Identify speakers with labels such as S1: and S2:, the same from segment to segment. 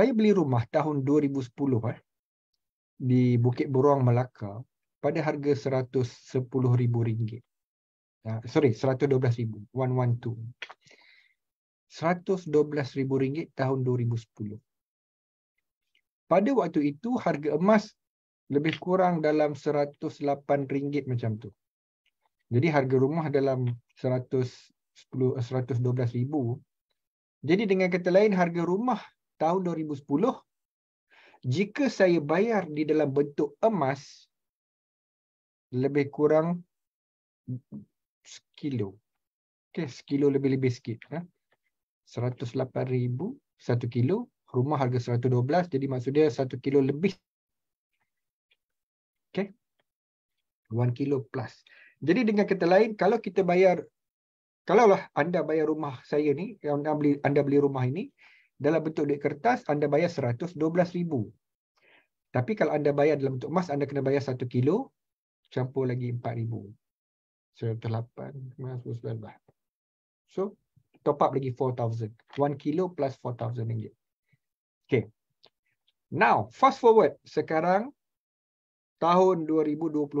S1: saya beli rumah tahun 2010 eh di Bukit Beruang Melaka pada harga 110,000 ringgit. Ah sorry 112,000 112. 112,000 ringgit tahun 2010. Pada waktu itu harga emas lebih kurang dalam 108 ringgit macam tu. Jadi harga rumah dalam 110 112,000 eh, jadi dengan kata lain harga rumah tahun 2010 jika saya bayar di dalam bentuk emas lebih kurang sekilo. Okey, sekilo lebih-lebih sikit. Ha? 108,000 satu kilo. Rumah harga 112. Jadi maksud dia satu kilo lebih. Okey. One kilo plus. Jadi dengan kata lain, kalau kita bayar, kalaulah anda bayar rumah saya ni, anda beli, anda beli rumah ini, dalam bentuk duit kertas anda bayar 112,000. Tapi kalau anda bayar dalam bentuk emas anda kena bayar 1 kilo campur lagi 4,000. 108,99. So top up lagi 4,000. 1 kilo plus 4,000 ringgit. Okay. Now fast forward sekarang tahun 2022.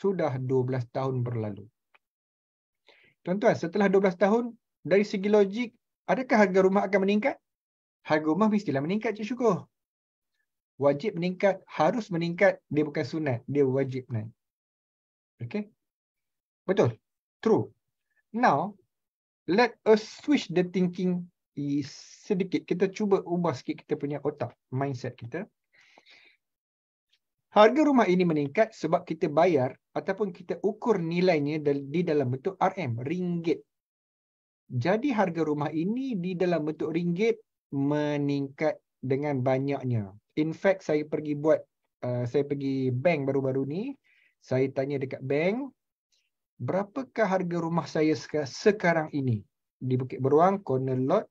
S1: Sudah 12 tahun berlalu. Tuan-tuan, setelah 12 tahun, dari segi logik, adakah harga rumah akan meningkat? harga rumah mestilah meningkat cik syukur. Wajib meningkat, harus meningkat, dia bukan sunat, dia wajib naik. Okay? Betul? True. Now, let us switch the thinking sedikit. Kita cuba ubah sikit kita punya otak, mindset kita. Harga rumah ini meningkat sebab kita bayar ataupun kita ukur nilainya di dalam bentuk RM, ringgit. Jadi harga rumah ini di dalam bentuk ringgit meningkat dengan banyaknya. In fact saya pergi buat uh, saya pergi bank baru-baru ni, saya tanya dekat bank, berapakah harga rumah saya sekarang ini di Bukit Beruang corner lot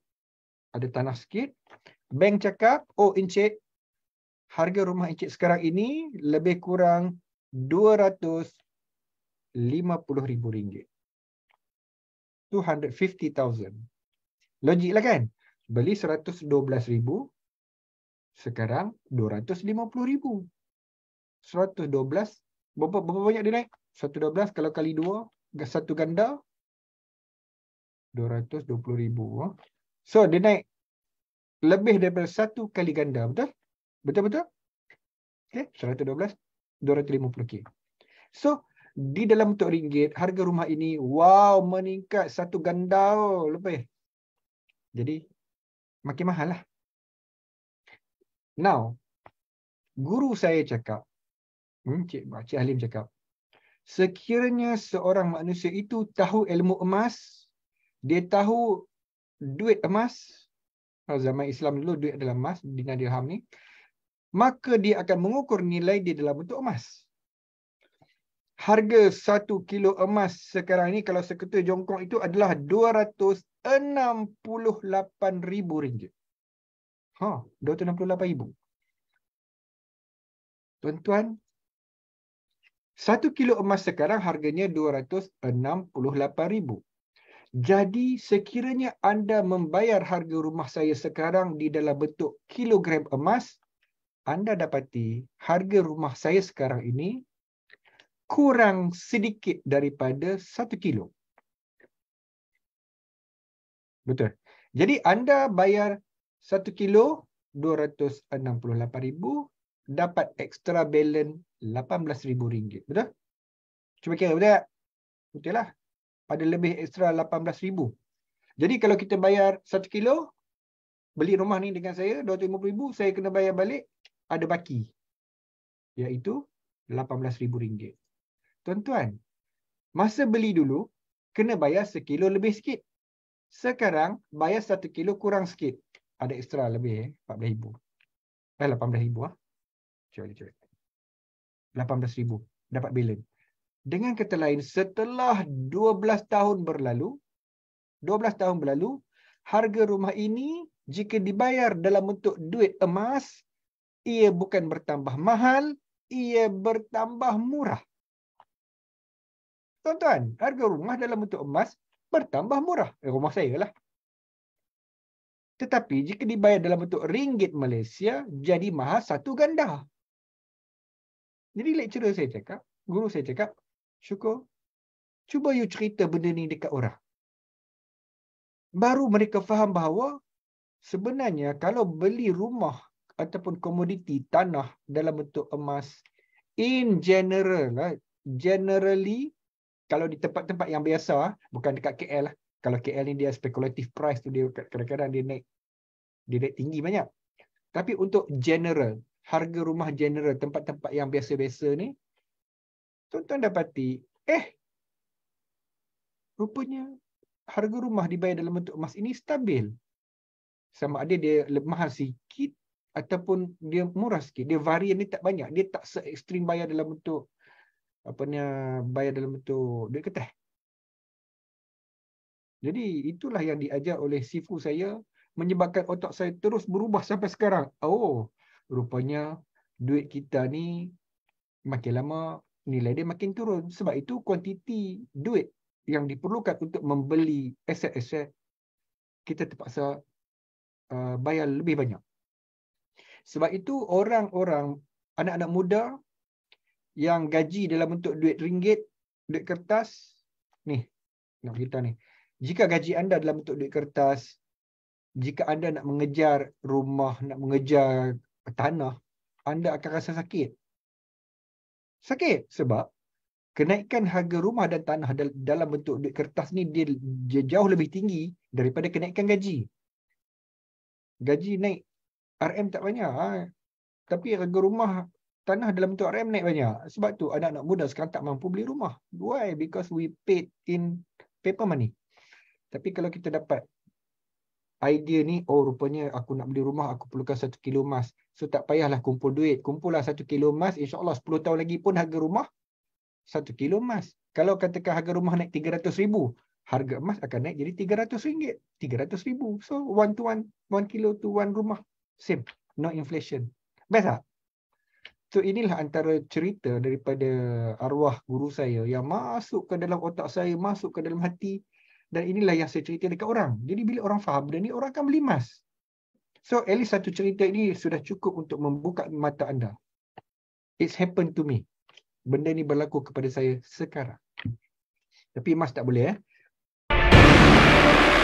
S1: ada tanah sikit. Bank cakap, "Oh encik, harga rumah encik sekarang ini lebih kurang ribu ringgit." 250,000. Logiklah kan? beli 112,000 sekarang 250,000 112 berapa, berapa banyak dia naik 112 kalau kali 2 satu ganda 220,000 so dia naik lebih daripada satu kali ganda betul betul betul Okay, 112 250k so di dalam bentuk ringgit, harga rumah ini wow meningkat satu ganda oh, lebih. Jadi makin mahal lah. Now, guru saya cakap, Encik hmm, Cik Halim cakap, sekiranya seorang manusia itu tahu ilmu emas, dia tahu duit emas, zaman Islam dulu duit adalah emas, dinar dirham ni, maka dia akan mengukur nilai dia dalam bentuk emas harga satu kilo emas sekarang ni kalau seketul jongkok itu adalah dua ratus enam puluh lapan RM268,000. Ha, lapan ribu. Tuan-tuan, satu kilo emas sekarang harganya dua ratus enam puluh lapan ribu. Jadi sekiranya anda membayar harga rumah saya sekarang di dalam bentuk kilogram emas, anda dapati harga rumah saya sekarang ini kurang sedikit daripada 1 kilo. Betul. Jadi anda bayar 1 kilo 268,000 dapat extra balance 18,000 ringgit. Betul? Cuba kira betul tak? Betul lah. Ada lebih extra 18,000. Jadi kalau kita bayar 1 kilo beli rumah ni dengan saya 250,000 saya kena bayar balik ada baki. Iaitu 18,000 ringgit tuan-tuan, masa beli dulu, kena bayar sekilo lebih sikit. Sekarang, bayar satu kilo kurang sikit. Ada ekstra lebih, eh? RM14,000. Eh, RM18,000 lah. Cepat-cepat. RM18,000. Dapat balance. Dengan kata lain, setelah 12 tahun berlalu, 12 tahun berlalu, harga rumah ini jika dibayar dalam bentuk duit emas, ia bukan bertambah mahal, ia bertambah murah. Tuan-tuan, harga rumah dalam bentuk emas bertambah murah. Eh, rumah saya lah. Tetapi jika dibayar dalam bentuk ringgit Malaysia, jadi mahal satu ganda. Jadi lecturer saya cakap, guru saya cakap, syukur, cuba you cerita benda ni dekat orang. Baru mereka faham bahawa sebenarnya kalau beli rumah ataupun komoditi tanah dalam bentuk emas in general, eh, generally kalau di tempat-tempat yang biasa ah, bukan dekat KL lah. Kalau KL ni dia speculative price tu dia kadang-kadang dia naik dia naik tinggi banyak. Tapi untuk general, harga rumah general tempat-tempat yang biasa-biasa ni tuan-tuan dapati eh rupanya harga rumah dibayar dalam bentuk emas ini stabil. Sama ada dia mahal sikit ataupun dia murah sikit. Dia varian ni tak banyak. Dia tak se-extreme bayar dalam bentuk apa ni ah, bayar dalam bentuk duit kertas. Jadi itulah yang diajar oleh sifu saya menyebabkan otak saya terus berubah sampai sekarang. Oh, rupanya duit kita ni makin lama nilai dia makin turun. Sebab itu kuantiti duit yang diperlukan untuk membeli aset-aset kita terpaksa uh, bayar lebih banyak. Sebab itu orang-orang anak-anak muda yang gaji dalam bentuk duit ringgit, duit kertas, ni, nak kita ni. Jika gaji anda dalam bentuk duit kertas, jika anda nak mengejar rumah, nak mengejar tanah, anda akan rasa sakit. Sakit sebab kenaikan harga rumah dan tanah dalam bentuk duit kertas ni dia jauh lebih tinggi daripada kenaikan gaji. Gaji naik RM tak banyak. Ha? Tapi harga rumah tanah dalam bentuk RM naik banyak. Sebab tu anak-anak muda sekarang tak mampu beli rumah. Why? Because we paid in paper money. Tapi kalau kita dapat idea ni, oh rupanya aku nak beli rumah, aku perlukan satu kilo emas. So tak payahlah kumpul duit. kumpul lah satu kilo emas, insyaAllah 10 tahun lagi pun harga rumah satu kilo emas. Kalau katakan harga rumah naik 300 ribu, harga emas akan naik jadi 300 ringgit. 300 ribu. So one to one, one kilo to one rumah. Same. No inflation. Best tak? So inilah antara cerita daripada arwah guru saya yang masuk ke dalam otak saya, masuk ke dalam hati dan inilah yang saya cerita dekat orang. Jadi bila orang faham benda ni, orang akan berlimas. So at least satu cerita ini sudah cukup untuk membuka mata anda. It's happened to me. Benda ni berlaku kepada saya sekarang. Tapi Mas tak boleh eh.